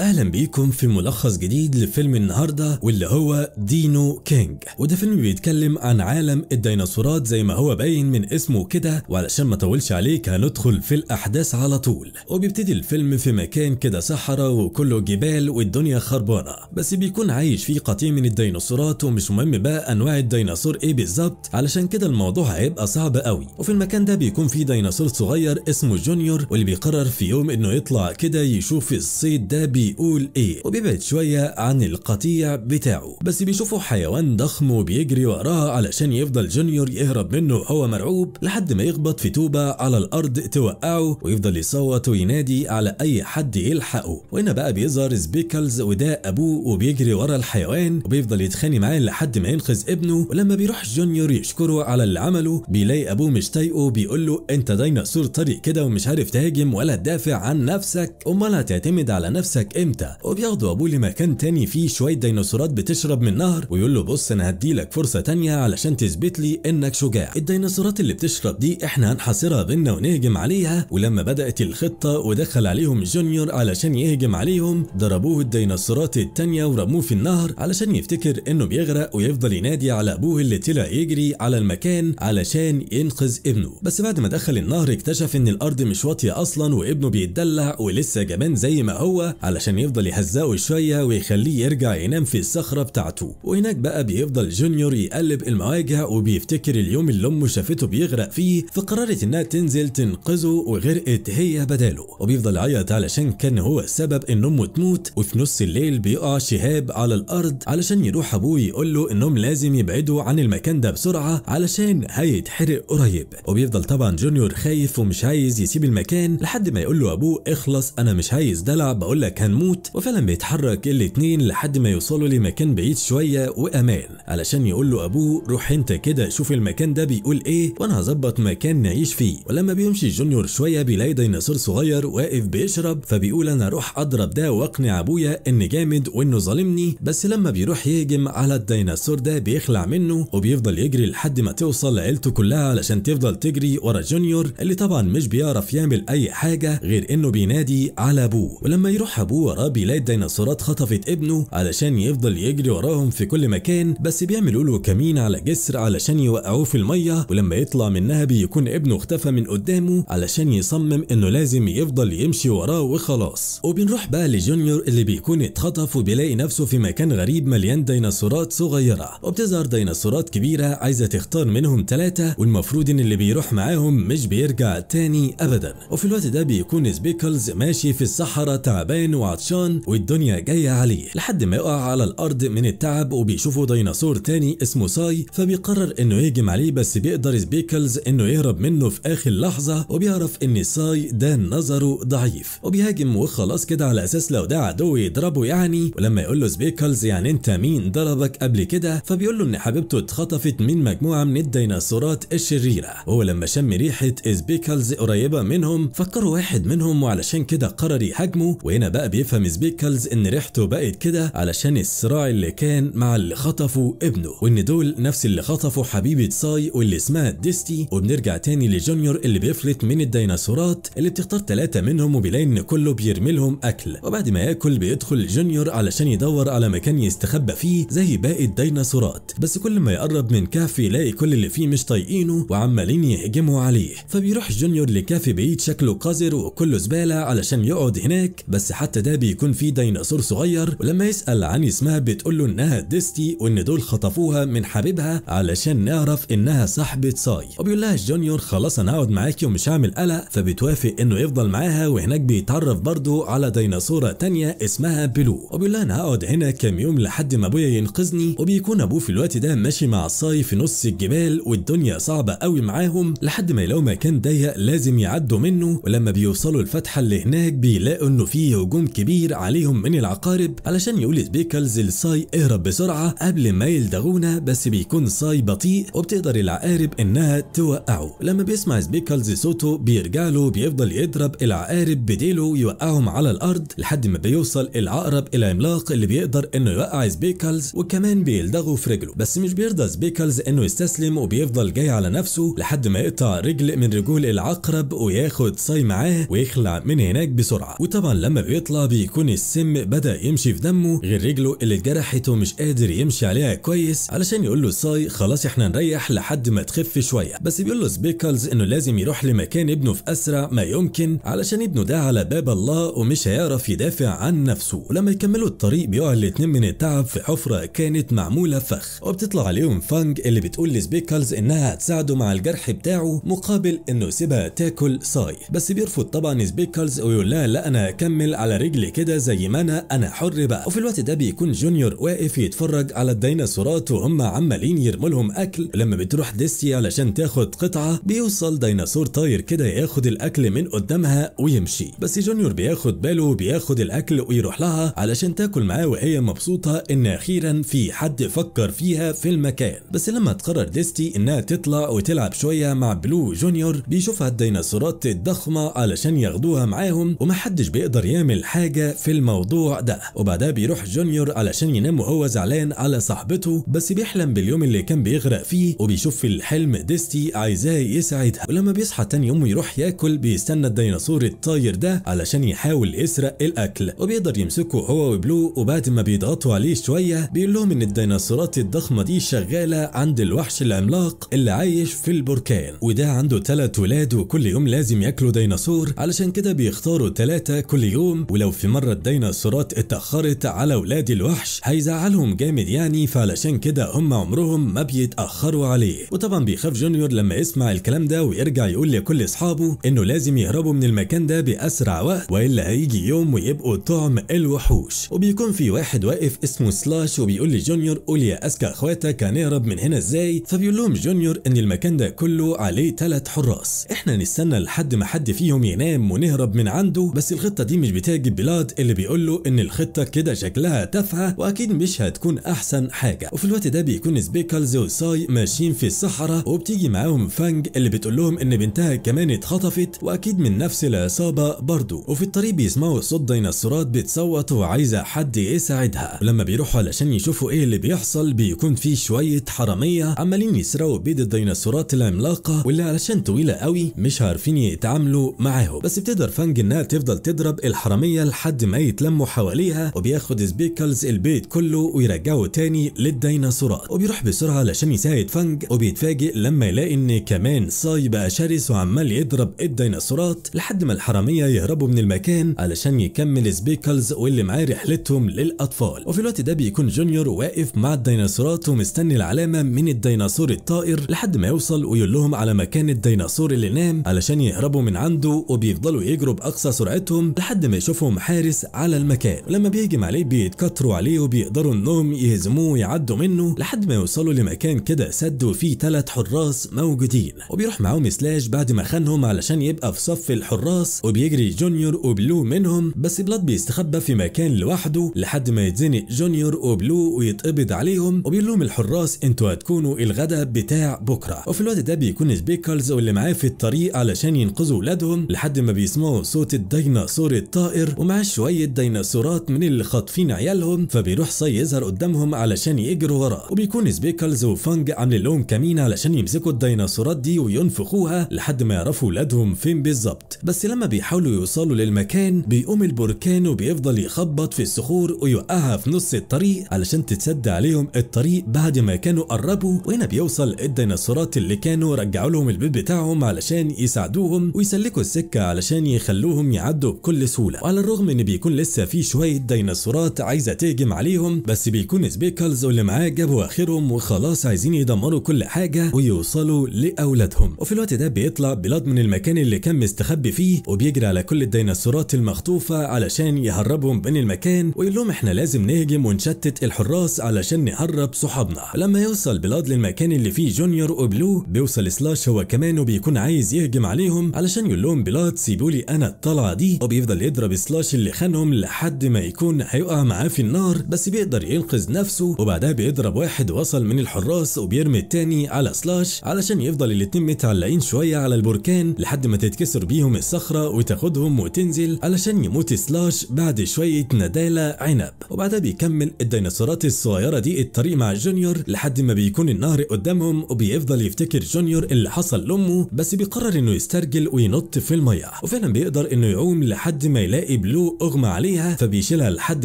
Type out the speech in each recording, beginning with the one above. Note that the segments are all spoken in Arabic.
اهلا بيكم في ملخص جديد لفيلم النهارده واللي هو دينو كينج وده فيلم بيتكلم عن عالم الديناصورات زي ما هو باين من اسمه كده وعلشان ما اطولش عليك هندخل في الاحداث على طول وبيبتدي الفيلم في مكان كده صحراء وكله جبال والدنيا خربانه بس بيكون عايش فيه قطيع من الديناصورات ومش مهم بقى انواع الديناصور ايه بالظبط علشان كده الموضوع هيبقى صعب قوي وفي المكان ده بيكون فيه ديناصور صغير اسمه جونيور واللي بيقرر في يوم انه يطلع كده يشوف الصيد ده بي بيقول ايه وبيبعد شويه عن القطيع بتاعه بس بيشوفوا حيوان ضخم وبيجري وراه علشان يفضل جونيور يهرب منه وهو مرعوب لحد ما يخبط في توبة على الارض توقعه ويفضل يصوت وينادي على اي حد يلحقه وهنا بقى بيظهر سبيكلز وده ابوه وبيجري ورا الحيوان وبيفضل يتخانق معاه لحد ما ينقذ ابنه ولما بيروح جونيور يشكره على اللي عمله بيلاقي ابوه مش طايقه بيقول له انت ديناصور طريق كده ومش عارف تهاجم ولا تدافع عن نفسك امال هتعتمد على نفسك امتى وبياخدوا ابوه لمكان تاني فيه شويه ديناصورات بتشرب من نهر ويقول له بص انا هديلك فرصه تانية علشان تثبت لي انك شجاع الديناصورات اللي بتشرب دي احنا هنحاصرها بينا ونهجم عليها ولما بدات الخطه ودخل عليهم جونيور علشان يهجم عليهم ضربوه الديناصورات التانية ورموه في النهر علشان يفتكر انه بيغرق ويفضل ينادي على ابوه اللي طلع يجري على المكان علشان ينقذ ابنه بس بعد ما دخل النهر اكتشف ان الارض مش واطيه اصلا وابنه بيتدلع ولسه جبان زي ما هو على علشان يفضل يهزقه شويه ويخليه يرجع ينام في الصخره بتاعته وهناك بقى بيفضل جونيور يقلب المواجع وبيفتكر اليوم اللي امه شافته بيغرق فيه فقررت انها تنزل تنقذه وغرقت هي بداله وبيفضل يعيط علشان كان هو السبب ان امه تموت وفي نص الليل بيقع شهاب على الارض علشان يروح ابوه يقول له انهم لازم يبعدوا عن المكان ده بسرعه علشان هيتحرق قريب وبيفضل طبعا جونيور خايف ومش عايز يسيب المكان لحد ما يقول له ابوه اخلص انا مش عايز دلع بقول لك هنموت وفعلا بيتحرك الاتنين لحد ما يوصلوا لمكان بعيد شوية وأمان علشان يقول له ابوه روح انت كده شوف المكان ده بيقول ايه وانا هظبط مكان نعيش فيه ولما بيمشي جونيور شويه بيلاقي ديناصور صغير واقف بيشرب فبيقول انا اروح اضرب ده واقنع ابويا ان جامد وانه ظالمني بس لما بيروح يهجم على الديناصور ده بيخلع منه وبيفضل يجري لحد ما توصل عيلته كلها علشان تفضل تجري ورا جونيور اللي طبعا مش بيعرف يعمل اي حاجه غير انه بينادي على ابوه ولما يروح ابوه وراه بيلاقي الديناصورات خطفت ابنه علشان يفضل يجري وراهم في كل مكان بس بس بيعملوا له كمين على جسر علشان يوقعوه في الميه ولما يطلع منها بيكون ابنه اختفى من قدامه علشان يصمم انه لازم يفضل يمشي وراه وخلاص وبنروح بقى لجونيور اللي بيكون اتخطف وبيلاقي نفسه في مكان غريب مليان ديناصورات صغيره وبتظهر ديناصورات كبيره عايزه تختار منهم ثلاثه والمفروض ان اللي بيروح معاهم مش بيرجع تاني ابدا وفي الوقت ده بيكون سبيكلز ماشي في الصحراء تعبان وعطشان والدنيا جايه عليه لحد ما يقع على الارض من التعب وبيشوفوا ديناصور ديناصور تاني اسمه ساي فبيقرر انه يهجم عليه بس بيقدر سبيكلز انه يهرب منه في اخر لحظه وبيعرف ان ساي ده نظره ضعيف وبيهاجم وخلاص كده على اساس لو ده عدو يضربه يعني ولما يقول له سبيكلز يعني انت مين ضربك قبل كده فبيقول له ان حبيبته اتخطفت من مجموعه من الديناصورات الشريره وهو لما شم ريحه سبيكلز قريبه منهم فكر واحد منهم وعلشان كده قرر يهاجمه وهنا بقى بيفهم سبيكلز ان ريحته بقت كده علشان الصراع اللي كان مع اللي خطفه وابنه ابنه وإن دول نفس اللي خطفوا حبيبة ساي واللي اسمها ديستي وبنرجع تاني لجونيور اللي بيفلت من الديناصورات اللي بتختار ثلاثة منهم وبيلاقي إن كله بيرمي لهم أكل وبعد ما ياكل بيدخل جونيور علشان يدور على مكان يستخبى فيه زي باقي الديناصورات بس كل ما يقرب من كهف يلاقي كل اللي فيه مش طايقينه وعمالين يهجموا عليه فبيروح جونيور لكهف بعيد شكله قذر وكله زبالة علشان يقعد هناك بس حتى ده بيكون فيه ديناصور صغير ولما يسأل عن اسمها بتقول له إنها ديستي وإن دول دول خطفوها من حبيبها علشان نعرف انها صاحبه ساي وبيقول لها جونيور خلاص انا هقعد معاكي ومش هعمل قلق فبتوافق انه يفضل معاها وهناك بيتعرف برضه على ديناصوره تانية اسمها بلو وبيقول لها انا هقعد هنا كام يوم لحد ما ابويا ينقذني وبيكون ابوه في الوقت ده ماشي مع الصاي في نص الجبال والدنيا صعبه قوي معاهم لحد ما يلاقوا مكان ضيق لازم يعدوا منه ولما بيوصلوا الفتحه اللي هناك بيلاقوا انه في هجوم كبير عليهم من العقارب علشان يقول سبيكلز لساي اهرب بسرعه قبل ما هاي الدغونة بس بيكون صاي بطيء وبتقدر العقارب انها توقعه لما بيسمع سبيكلز صوته بيرجع له بيفضل يضرب العقارب بديله ويوقعهم على الارض لحد ما بيوصل العقرب الى عملاق اللي بيقدر انه يوقع سبيكلز وكمان بيلدغه في رجله بس مش بيرضى سبيكلز انه يستسلم وبيفضل جاي على نفسه لحد ما يقطع رجل من رجول العقرب وياخد صاي معاه ويخلع من هناك بسرعة وطبعا لما بيطلع بيكون السم بدأ يمشي في دمه غير رجله اللي اتجرحت ومش قادر يمشي عليها كويس علشان يقول له ساي خلاص احنا نريح لحد ما تخف شويه بس بيقول له سبيكلز انه لازم يروح لمكان ابنه في اسرع ما يمكن علشان ابنه ده على باب الله ومش هيعرف يدافع عن نفسه ولما يكملوا الطريق بيقع الاثنين من التعب في حفره كانت معموله فخ وبتطلع عليهم فانج اللي بتقول لسبيكلز انها هتساعده مع الجرح بتاعه مقابل انه يسيبها تاكل ساي بس بيرفض طبعا سبيكلز ويقول لها لا انا هكمل على رجلي كده زي ما انا انا حر بقى وفي الوقت ده بيكون جونيور واقف يتفرج على الديناصور الديناصورات وهم عمالين يرموا لهم اكل لما بتروح ديستي علشان تاخد قطعه بيوصل ديناصور طاير كده ياخد الاكل من قدامها ويمشي بس جونيور بياخد باله وبياخد الاكل ويروح لها علشان تاكل معاه وهي مبسوطه ان اخيرا في حد فكر فيها في المكان بس لما تقرر ديستي انها تطلع وتلعب شويه مع بلو جونيور بيشوفها الديناصورات الضخمه علشان ياخدوها معاهم ومحدش بيقدر يعمل حاجه في الموضوع ده وبعدها بيروح جونيور علشان ينام وهو زعلان على صاحبته صاحبته بس بيحلم باليوم اللي كان بيغرق فيه وبيشوف في الحلم ديستي عايزاه يسعدها ولما بيصحى تاني يوم ويروح ياكل بيستنى الديناصور الطاير ده علشان يحاول يسرق الاكل وبيقدر يمسكه هو وبلو وبعد ما بيضغطوا عليه شويه بيقول لهم ان الديناصورات الضخمه دي شغاله عند الوحش العملاق اللي عايش في البركان وده عنده ثلاث ولاد وكل يوم لازم ياكلوا ديناصور علشان كده بيختاروا ثلاثه كل يوم ولو في مره الديناصورات اتاخرت على ولاد الوحش هيزعلهم جامد يعني فعلى علشان كده هم عمرهم ما بيتاخروا عليه وطبعا بيخاف جونيور لما يسمع الكلام ده ويرجع يقول لكل اصحابه انه لازم يهربوا من المكان ده باسرع وقت والا هيجي يوم ويبقوا طعم الوحوش وبيكون في واحد واقف اسمه سلاش وبيقول لجونيور قول يا اسكى اخواتك هنهرب من هنا ازاي فبيقول لهم جونيور ان المكان ده كله عليه ثلاث حراس احنا نستنى لحد ما حد فيهم ينام ونهرب من عنده بس الخطه دي مش بتعجب بلاد اللي بيقول له ان الخطه كده شكلها تافهه واكيد مش هتكون احسن حاجه حاجه وفي الوقت ده بيكون سبيكلز وساي ماشيين في الصحراء وبتيجي معاهم فانج اللي بتقول لهم ان بنتها كمان اتخطفت واكيد من نفس العصابه برضه وفي الطريق بيسمعوا صوت ديناصورات بتصوت وعايزه حد يساعدها ولما بيروحوا علشان يشوفوا ايه اللي بيحصل بيكون في شويه حراميه عمالين يسرقوا بيض الديناصورات العملاقه واللي علشان طويله قوي مش عارفين يتعاملوا معاهم بس بتقدر فانج انها تفضل تضرب الحراميه لحد ما يتلموا حواليها وبياخد سبيكلز البيت كله ويرجعه تاني للديناصورات وبيروح بسرعه علشان يساعد فانج وبيتفاجئ لما يلاقي ان كمان ساي بقى شرس وعمال يضرب الديناصورات لحد ما الحراميه يهربوا من المكان علشان يكمل سبيكلز واللي معاه رحلتهم للاطفال وفي الوقت ده بيكون جونيور واقف مع الديناصورات ومستني العلامه من الديناصور الطائر لحد ما يوصل ويقول لهم على مكان الديناصور اللي نام علشان يهربوا من عنده وبيفضلوا يجروا باقصى سرعتهم لحد ما يشوفهم حارس على المكان لما بيهجم عليه بيتكتروا عليه وبيقدروا انهم يهزموه بيعدوا منه لحد ما يوصلوا لمكان كده سد وفيه ثلاث حراس موجودين وبيروح معاهم سلاش بعد ما خانهم علشان يبقى في صف الحراس وبيجري جونيور وبلو منهم بس بلاد بيستخبى في مكان لوحده لحد ما يتزنق جونيور وبلو ويتقبض عليهم وبيقول لهم الحراس انتوا هتكونوا الغداء بتاع بكره وفي الوقت ده بيكون سبيكرز واللي معاه في الطريق علشان ينقذوا ولادهم لحد ما بيسمعوا صوت الديناصور الطائر ومعاه شويه ديناصورات من اللي خاطفين عيالهم فبيروح صي يظهر قدامهم علشان يجروا وراه وبيكون سبيكلز وفانج عاملين لهم كمين علشان يمسكوا الديناصورات دي وينفخوها لحد ما يعرفوا ولادهم فين بالظبط بس لما بيحاولوا يوصلوا للمكان بيقوم البركان وبيفضل يخبط في الصخور ويوقعها في نص الطريق علشان تتسد عليهم الطريق بعد ما كانوا قربوا وهنا بيوصل الديناصورات اللي كانوا رجعوا لهم البيت بتاعهم علشان يساعدوهم ويسلكوا السكه علشان يخلوهم يعدوا بكل سهوله وعلى الرغم ان بيكون لسه في شويه ديناصورات عايزه تهجم عليهم بس بيكون سبيكلز اللي معاه جابوا اخرهم وخلاص عايزين يدمروا كل حاجه ويوصلوا لاولادهم وفي الوقت ده بيطلع بلاد من المكان اللي كان مستخبي فيه وبيجري على كل الديناصورات المخطوفه علشان يهربهم من المكان ويقول لهم احنا لازم نهجم ونشتت الحراس علشان نهرب صحابنا لما يوصل بلاد للمكان اللي فيه جونيور وبلو بيوصل سلاش هو كمان وبيكون عايز يهجم عليهم علشان يقول لهم بلاد سيبوا لي انا الطلعه دي وبيفضل يضرب سلاش اللي خانهم لحد ما يكون هيقع معاه في النار بس بيقدر ينقذ نفسه وبعد بعدها بيضرب واحد وصل من الحراس وبيرمي التاني على سلاش علشان يفضل الاتنين متعلقين شويه على البركان لحد ما تتكسر بيهم الصخره وتاخدهم وتنزل علشان يموت سلاش بعد شويه نداله عنب وبعدها بيكمل الديناصورات الصغيره دي الطريق مع جونيور لحد ما بيكون النهر قدامهم وبيفضل يفتكر جونيور اللي حصل لامه بس بيقرر انه يسترجل وينط في الميه وفعلا بيقدر انه يعوم لحد ما يلاقي بلو اغمى عليها فبيشيلها لحد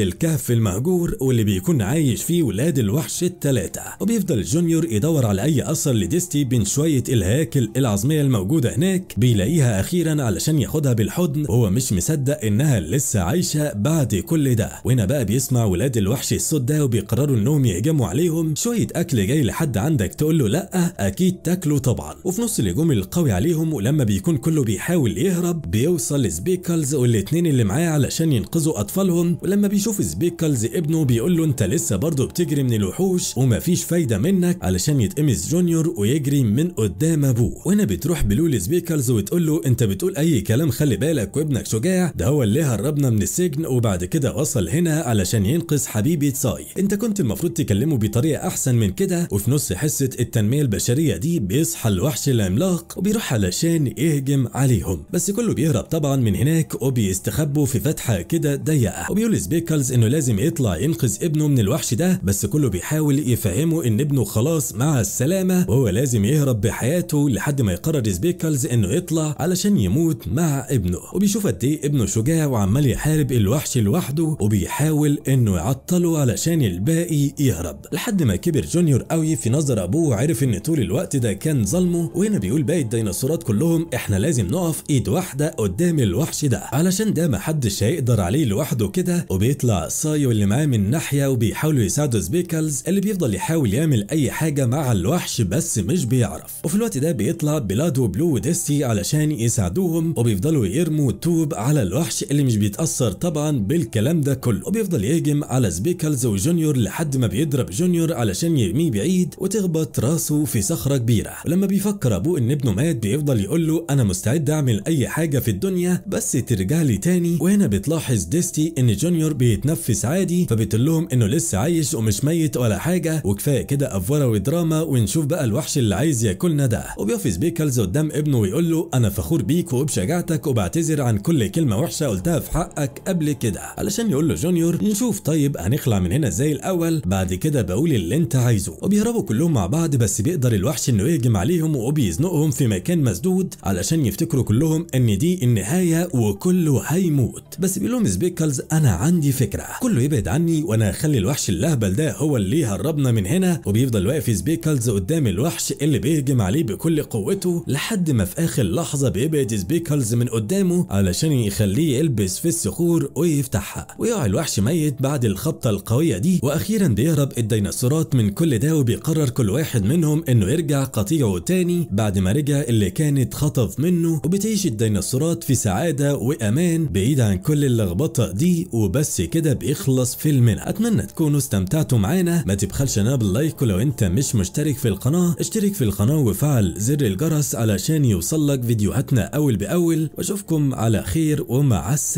الكهف المهجور واللي بيكون عايش فيه ولاد الوحش الثلاثة وبيفضل جونيور يدور على أي أثر لديستي بين شوية الهياكل العظمية الموجودة هناك بيلاقيها أخيرا علشان ياخدها بالحضن وهو مش مصدق إنها لسه عايشة بعد كل ده وهنا بقى بيسمع ولاد الوحش الصوت ده وبيقرروا إنهم يهجموا عليهم شوية أكل جاي لحد عندك تقول له لأ أكيد تاكله طبعا وفي نص الهجوم القوي عليهم ولما بيكون كله بيحاول يهرب بيوصل لسبيكلز والاتنين اللي معاه علشان ينقذوا أطفالهم ولما بيشوف سبيكلز ابنه بيقول له أنت لسه برضه بتجري من الوحوش وما فيش فايدة منك علشان يتقمص جونيور ويجري من قدام ابوه وهنا بتروح بلولي سبيكرز وتقول له انت بتقول اي كلام خلي بالك وابنك شجاع ده هو اللي هربنا من السجن وبعد كده وصل هنا علشان ينقذ حبيبي ساي انت كنت المفروض تكلمه بطريقة احسن من كده وفي نص حصة التنمية البشرية دي بيصحى الوحش العملاق وبيروح علشان يهجم عليهم بس كله بيهرب طبعا من هناك وبيستخبوا في فتحة كده ضيقة وبيقول سبيكرز انه لازم يطلع ينقذ ابنه من الوحش ده بس كله كله بيحاول يفهمه ان ابنه خلاص مع السلامة وهو لازم يهرب بحياته لحد ما يقرر سبيكلز انه يطلع علشان يموت مع ابنه وبيشوف قد ايه ابنه شجاع وعمال يحارب الوحش لوحده وبيحاول انه يعطله علشان الباقي يهرب لحد ما كبر جونيور قوي في نظر ابوه عرف ان طول الوقت ده كان ظلمه وهنا بيقول باقي الديناصورات كلهم احنا لازم نقف ايد واحده قدام الوحش ده علشان ده محدش هيقدر عليه لوحده كده وبيطلع سايو اللي معاه من ناحيه وبيحاولوا يساعدوا سبيك ميكلز اللي بيفضل يحاول يعمل اي حاجه مع الوحش بس مش بيعرف وفي الوقت ده بيطلع بلادو بلو وديستي علشان يساعدوهم وبيفضلوا يرموا توب على الوحش اللي مش بيتاثر طبعا بالكلام ده كله وبيفضل يهجم على سبيكلز وجونيور لحد ما بيضرب جونيور علشان يرميه بعيد وتخبط راسه في صخره كبيره ولما بيفكر ابوه ان ابنه مات بيفضل يقول له انا مستعد اعمل اي حاجه في الدنيا بس ترجع لي تاني وهنا بتلاحظ ديستي ان جونيور بيتنفس عادي فبتقول لهم انه لسه عايش ومش ميت ميت ولا حاجه وكفايه كده افوره ودراما ونشوف بقى الوحش اللي عايز ياكلنا ده وبيقف بيكلز قدام ابنه ويقول له انا فخور بيك وبشجاعتك وبعتذر عن كل كلمه وحشه قلتها في حقك قبل كده علشان يقول له جونيور نشوف طيب هنخلع من هنا ازاي الاول بعد كده بقول اللي انت عايزه وبيهربوا كلهم مع بعض بس بيقدر الوحش انه يهجم عليهم وبيزنقهم في مكان مسدود علشان يفتكروا كلهم ان دي النهايه وكله هيموت بس بيقول لهم سبيكلز انا عندي فكره كله يبعد عني وانا هخلي الوحش اللهبل ده هو اللي هربنا من هنا وبيفضل واقف سبيكلز قدام الوحش اللي بيهجم عليه بكل قوته لحد ما في اخر لحظه بيبعد سبيكلز من قدامه علشان يخليه يلبس في الصخور ويفتحها ويقع الوحش ميت بعد الخبطه القويه دي واخيرا بيهرب الديناصورات من كل ده وبيقرر كل واحد منهم انه يرجع قطيعه تاني بعد ما رجع اللي كانت خطف منه وبتعيش الديناصورات في سعاده وامان بعيد عن كل اللخبطه دي وبس كده بيخلص فيلمنا اتمنى تكونوا استمتعتوا معانا معانا ما تبخلش انا باللايك ولو انت مش مشترك في القناة اشترك في القناة وفعل زر الجرس علشان يوصلك فيديوهاتنا اول باول واشوفكم على خير ومع السلامة